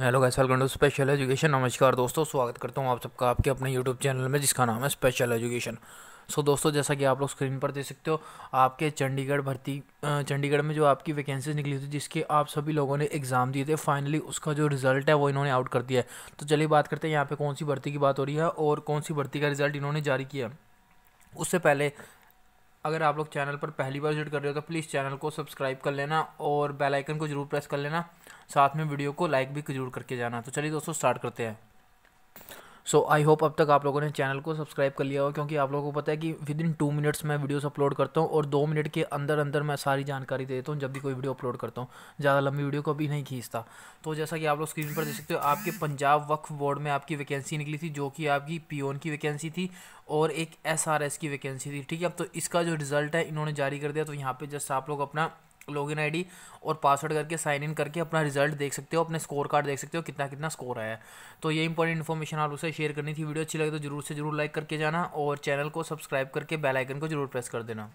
hello guys welcome to special education नमस्कार दोस्तों स्वागत करता हूँ आप सबका आपके अपने यूट्यूब चैनल में जिसका नाम है स्पेशल एजुकेशन सो दोस्तों जैसा कि आप लोग स्क्रीन पर देख सकते हो आपके चंडीगढ़ भर्ती चंडीगढ़ में जो आपकी वैकेंसीज निकली थी जिसके आप सभी लोगों ने एग्ज़ाम दिए थे फाइनली उसका जो रिज़ल्ट है वो इन्होंने आउट कर दिया है तो चलिए बात करते हैं यहाँ पर कौन सी भर्ती की बात हो रही है और कौन सी भर्ती का रिज़ल्ट इन्होंने जारी किया उससे पहले अगर आप लोग चैनल पर पहली बार विजिट कर रहे हो तो प्लीज़ चैनल को सब्सक्राइब कर लेना और बेल आइकन को जरूर प्रेस कर लेना साथ में वीडियो को लाइक भी जरूर करके जाना तो चलिए दोस्तों स्टार्ट करते हैं सो आई होप अब तक आप लोगों ने चैनल को सब्सक्राइब कर लिया हो क्योंकि आप लोगों को पता है कि विद इन टू मिनट्स मैं वीडियोस अपलोड करता हूँ और दो मिनट के अंदर अंदर मैं सारी जानकारी देता हूँ जब भी कोई वीडियो अपलोड करता हूँ ज़्यादा लंबी वीडियो को भी नहीं खींचता तो जैसा कि आप लोग स्क्रीन पर देख सकते हो आपके पंजाब वक्फ बोर्ड में आपकी वैकेंसी निकली थी जो कि आपकी पी की वैकेंसी थी और एक एस की वैकेंसी थी ठीक है अब तो इसका जो रिज़ल्ट है इन्होंने जारी कर दिया तो यहाँ पर जस्ट आप लोग अपना लॉगिन आईडी और पासवर्ड करके साइन इन करके अपना रिजल्ट देख सकते हो अपने स्कोर कार्ड देख सकते हो कितना कितना स्कोर आया तो ये इंपॉर्टेंट इन्फॉर्मेशन आप उसे शेयर करनी थी वीडियो अच्छी लगे तो जरूर से जरूर लाइक करके जाना और चैनल को सब्सक्राइब करके बेलाइकन को जरूर प्रेस कर देना